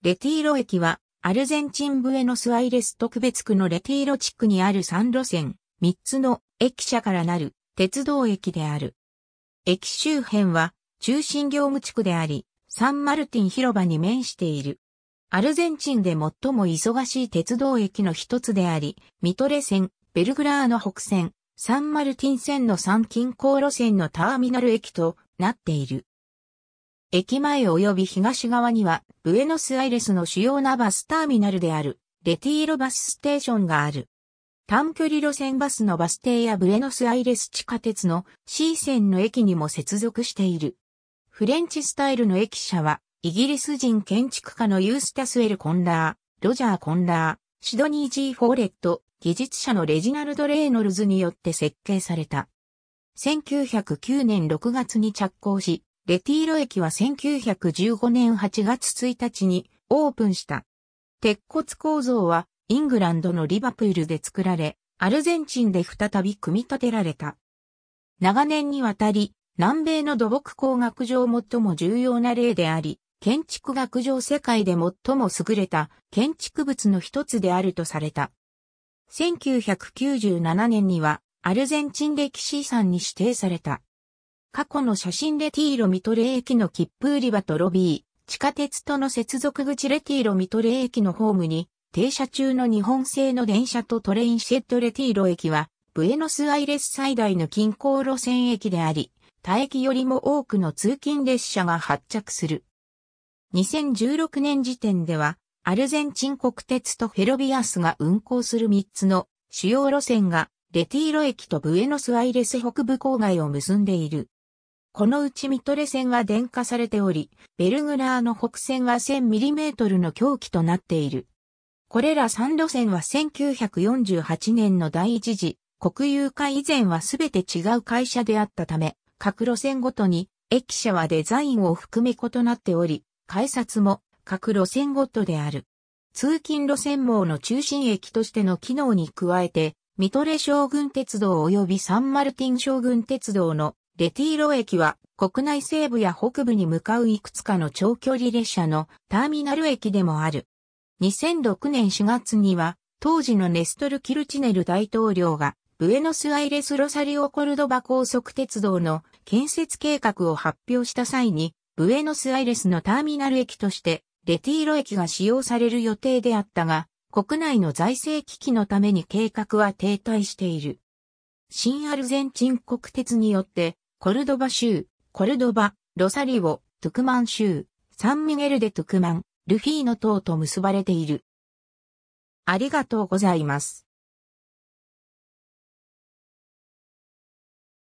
レティーロ駅は、アルゼンチンブエノスアイレス特別区のレティーロ地区にある3路線、3つの駅舎からなる鉄道駅である。駅周辺は中心業務地区であり、サンマルティン広場に面している。アルゼンチンで最も忙しい鉄道駅の一つであり、ミトレ線、ベルグラーノ北線、サンマルティン線の3近郊路線のターミナル駅となっている。駅前及び東側には、ブエノスアイレスの主要なバスターミナルである、レティーロバスステーションがある。短距離路線バスのバス停やブエノスアイレス地下鉄の C 線の駅にも接続している。フレンチスタイルの駅舎は、イギリス人建築家のユースタスウェル・コンラー、ロジャー・コンラー、シドニー・ジー・フォーレット、技術者のレジナルド・レイノルズによって設計された。1909年6月に着工し、レティーロ駅は1915年8月1日にオープンした。鉄骨構造はイングランドのリバプールで作られ、アルゼンチンで再び組み立てられた。長年にわたり、南米の土木工学上最も重要な例であり、建築学上世界で最も優れた建築物の一つであるとされた。1997年にはアルゼンチン歴史遺産に指定された。過去の写真レティーロ・ミトレ駅の切符売り場とロビー、地下鉄との接続口レティーロ・ミトレ駅のホームに、停車中の日本製の電車とトレインシェットレティーロ駅は、ブエノスアイレス最大の近郊路線駅であり、多駅よりも多くの通勤列車が発着する。2016年時点では、アルゼンチン国鉄とフェロビアスが運行する3つの主要路線が、レティーロ駅とブエノスアイレス北部郊外を結んでいる。このうちミトレ線は電化されており、ベルグラーの北線は 1000mm の凶器となっている。これら3路線は1948年の第一次国有化以前はすべて違う会社であったため、各路線ごとに駅舎はデザインを含め異なっており、改札も各路線ごとである。通勤路線網の中心駅としての機能に加えて、ミトレ将軍鉄道及びサンマルティン将軍鉄道のレティーロ駅は国内西部や北部に向かういくつかの長距離列車のターミナル駅でもある。2006年4月には当時のネストル・キルチネル大統領がブエノスアイレス・ロサリオ・コルドバ高速鉄道の建設計画を発表した際にブエノスアイレスのターミナル駅としてレティーロ駅が使用される予定であったが国内の財政危機のために計画は停滞している。新アルゼンチン国鉄によってコルドバ州、コルドバ、ロサリオ、トゥクマン州、サンミゲルでトゥクマン、ルフィーノと結ばれている。ありがとうございます。